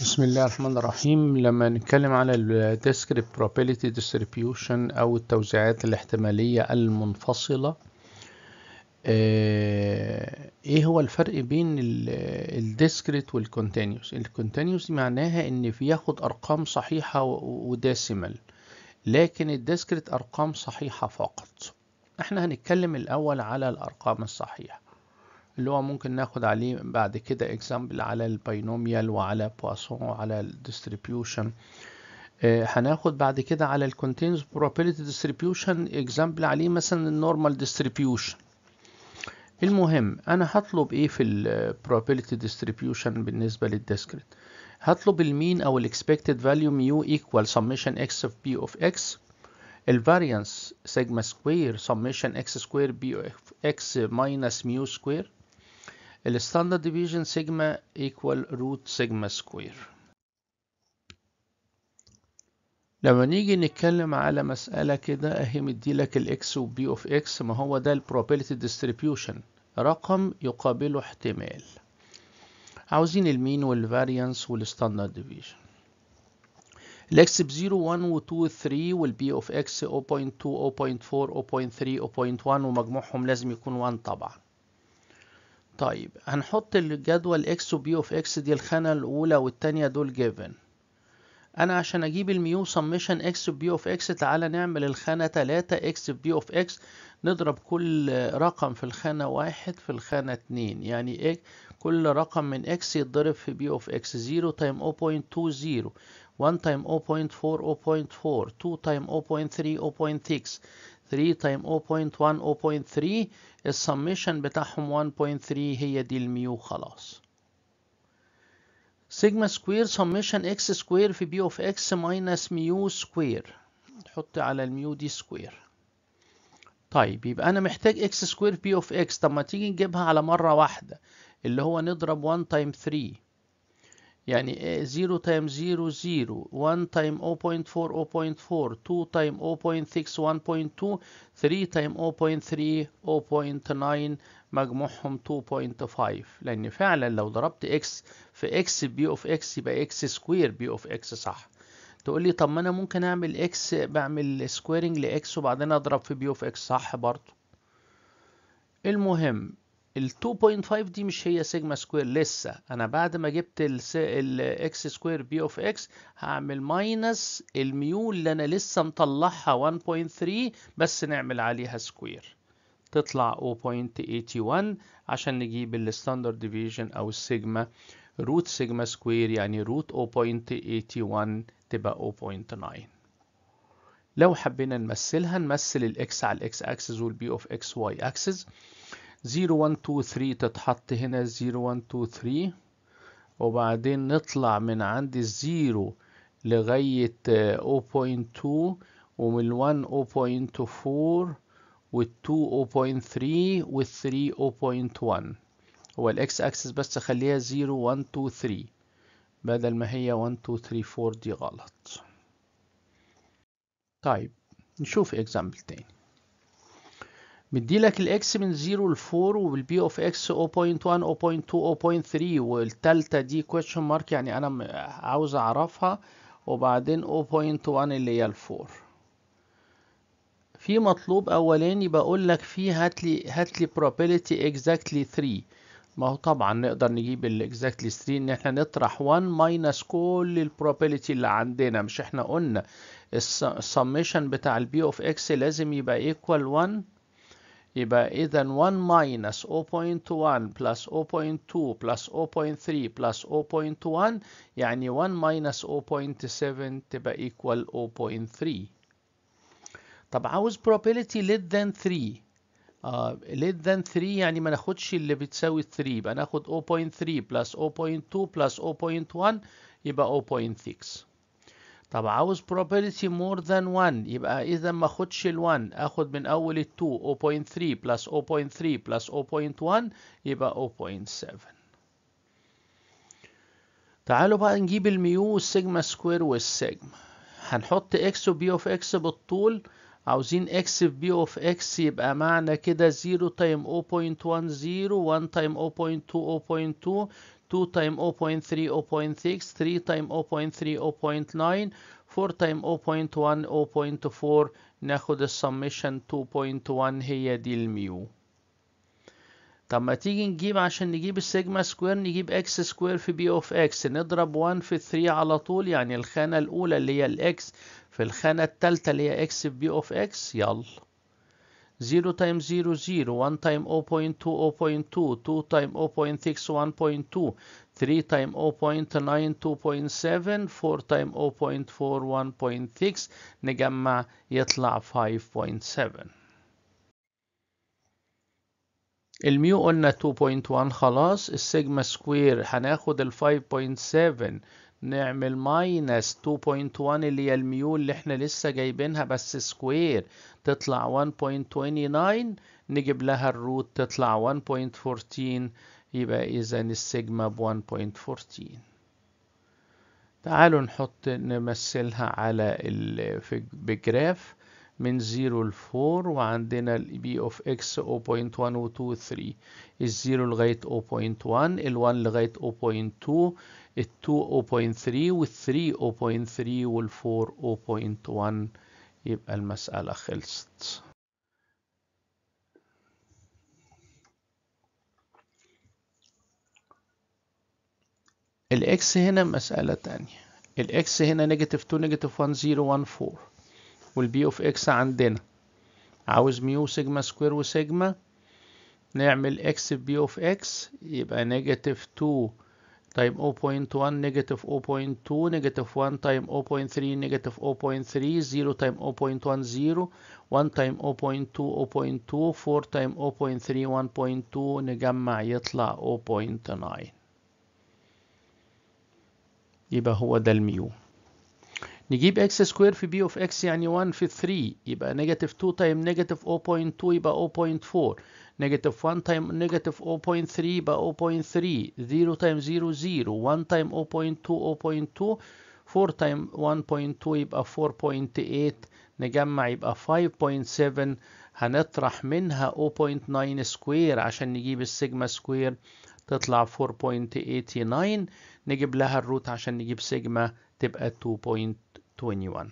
بسم الله الرحمن الرحيم لما نتكلم على الـ Discrete Probability Distribution أو التوزيعات الاحتمالية المنفصلة آه، ايه هو الفرق بين الـ Discrete والـ Continuous الـ Continuous معناها ان بياخد ارقام صحيحة وديسيمال لكن الـ Discrete ارقام صحيحة فقط احنا هنتكلم الاول على الارقام الصحيحة اللي هو ممكن ناخد عليه بعد كده اكزامبل على الباينوميال وعلى بواسون وعلى الديستريبيوشن آه، هناخد بعد كده على الكونتينوس بروبابيلتي ديستريبيوشن اكزامبل عليه مثلا النورمال ديستريبيوشن المهم انا هطلب ايه في البروبابيلتي ديستريبيوشن بالنسبه للديسكريت هطلب المين او الاكسبكتد فاليو ميو ايكوال سميشن اكس اوف بي اوف اكس الفاريانس سيجما سكوير سميشن اكس سكوير بي اوف اكس ماينس ميو سكوير الستاندرد ديفيجن سيجما ايكوال روت سيجما سكوير لما نيجي نتكلم على مسألة كده اهي مديلك و b of x ما هو ده probability distribution رقم يقابله احتمال عاوزين المين والفاريانس والستاندرد ديفيجن x ب 0 1 و 2 و 3 b of x 0.2 0.4 0.3 0.1 ومجموعهم لازم يكون 1 طبعا طيب هنحط الجدول اكس وبي اوف اكس دي الخانة الأولى والتانية دول جيفن أنا عشان أجيب الميو سميشن اكس بي اوف اكس تعالى نعمل الخانة تلاتة اكس بي اوف اكس نضرب كل رقم في الخانة واحد في الخانة 2 يعني إيه كل رقم من اكس يتضرب في بي اوف اكس 0 تايم 0.20 1 تايم 0.4 0.4 2 تايم 0.3 0.6 3 تايم 0.1 0.3 السميشن بتاعهم 1.3 هي دي الميو خلاص سيجما سكوير سميشن اكس سكوير في بي اوف اكس ماينس ميو سكوير حط على الميو دي سكوير طيب يبقى انا محتاج اكس سكوير بي اوف اكس طب ما تيجي نجيبها على مره واحده اللي هو نضرب 1 تايم 3 يعني 0 تايم 0 0 1 تايم 0.4 0.4 2 تايم 0.6 1.2 3 تايم 0.3 0.9 مجموعهم 2.5 لأن فعلا لو ضربت x في x بي of x يبقى x سكوير بي of x صح تقول لي طب ما انا ممكن اعمل x بعمل سكويرنج ل x وبعدين اضرب في بي of x صح برضه المهم ال 2.5 دي مش هي سيجما سكوير لسه انا بعد ما جبت اكس سكوير بي اوف اكس هعمل ماينس الميو اللي انا لسه مطلعها 1.3 بس نعمل عليها سكوير تطلع 0.81 عشان نجيب الستاندرد ديفيجن او السيجما روت سيجما سكوير يعني روت 0.81 تبقى 0.9 لو حبينا نمثلها نمثل الاكس على الاكس اكسس والبي اوف اكس واي اكسس 0 1 2 3 تتحط هنا 0 1 2 3 وبعدين نطلع من عند الزيرو لغاية 0.2 آه، ومن 1 0.4 والتو 0.3 3 0.1 هو الاكس اكسس بس خليها 0 1 2 3 بدل ما هي 1 2 3 4 دي غلط طيب نشوف اكزامبل تاني مدي لك الاكس من 0 ل 4 والبي اوف اكس 0.1 0.2 0.3 والثالثه دي كويشن مارك يعني انا عاوز اعرفها وبعدين 0.1 اللي هي ال 4 في مطلوب اولاني بقول لك فيه هات لي هات لي probability exactly 3 ما هو طبعا نقدر نجيب الاكزاكتلي 3 ان احنا نطرح 1 ماينس كل البروبابيلتي اللي عندنا مش احنا قلنا السميشن بتاع البي اوف اكس لازم يبقى ايكوال 1 يبقى إذا 1 minus 0.1 plus 0.2 plus 0.3 plus 0.1 يعني 1 minus 0.7 تبقى equal 0.3 طب عاوز probability less than 3 uh, less than 3 يعني ما ناخدش اللي بتساوي 3 يبقى ناخد 0.3 plus 0.2 plus 0.1 يبقى 0.6 طب عاوز probability more than 1 يبقى اذا ما اخدش ال 1 اخد من اول ال 2 0.3 plus 0.3 plus 0.1 يبقى 0.7 تعالوا بقى نجيب الميو والسيجما سكوير والسيجما هنحط x و b of x بالطول عاوزين x في b of x يبقى معنى كده 0 تايم 0.10 1 تايم 0.2 0.2 2 2 تايم 0.3 0.6 3 تايم 0.3 0.9 4 تايم 0.1 0.4 ناخد السمشن 2.1 هي دي الميو طب ما تيجي نجيب عشان نجيب السيجما سكوير نجيب اكس سكوير في بي اوف اكس نضرب 1 في 3 على طول يعني الخانة الاولى اللي هي الاكس في الخانة التالتة اللي هي اكس في بي اوف اكس يلا 0 times 0 0 1 time 0.2 0.2 2 time 0.6 1.2 3 time 0.9 2.7 4 time 0.4 1.6 نجمع يطلع 5.7 الميو قلنا 2.1 خلاص السيجما سكوير هناخد ال نعمل ماينس 2.1 اللي هي الميول اللي احنا لسه جايبينها بس سكوير تطلع 1.29 نجيب لها الروت تطلع 1.14 يبقى اذا السيجما ب 1.14 تعالوا نحط نمثلها على ال... بجراف من 0 ل 4 وعندنا ال e b of x ال الزيرو لغاية 0.1 ال1 لغاية 0.2 ال2 0.3 وال3 0.3 وال4 0.1 يبقى المسألة خلصت الاكس هنا مسألة تانية الاكس هنا نيجاتيف 2 نيجاتيف 1 0 1 4 والبي اوف اكس عندنا عاوز ميو سيجما سكوير وسيجما نعمل اكس بي اوف اكس يبقى نيجاتيف 2 تايم 0.1 نيجاتيف 0.2 نيجاتيف 1 تايم 0.3 نيجاتيف 0.3 0 تايم 0.1 0 1 تايم 0.2 0.2 4 تايم 0.3 1.2 نجمع يطلع 0.9 يبقى هو ده الميو نجيب x سكوير في b of x يعني 1 في 3 يبقى نيجاتيف 2 تايم نيجاتيف 0.2 يبقى 0.4 نيجاتيف 1 تايم نيجاتيف 0.3 يبقى 0.3 0 تايم 0 0 1 تايم 0.2 0.2 4 تايم 1.2 يبقى 4.8 نجمع يبقى 5.7 هنطرح منها 0.9 سكوير عشان نجيب السيجما سكوير تطلع 4.89 نجيب لها الروت عشان نجيب سيجما تبقى 2.21